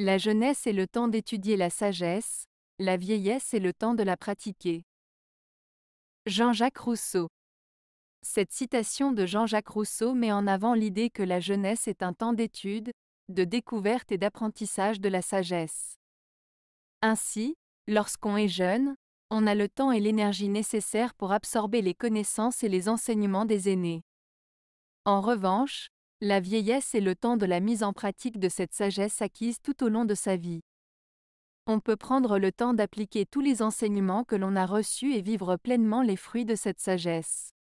La jeunesse est le temps d'étudier la sagesse, la vieillesse est le temps de la pratiquer. Jean-Jacques Rousseau Cette citation de Jean-Jacques Rousseau met en avant l'idée que la jeunesse est un temps d'étude, de découverte et d'apprentissage de la sagesse. Ainsi, lorsqu'on est jeune, on a le temps et l'énergie nécessaires pour absorber les connaissances et les enseignements des aînés. En revanche, la vieillesse est le temps de la mise en pratique de cette sagesse acquise tout au long de sa vie. On peut prendre le temps d'appliquer tous les enseignements que l'on a reçus et vivre pleinement les fruits de cette sagesse.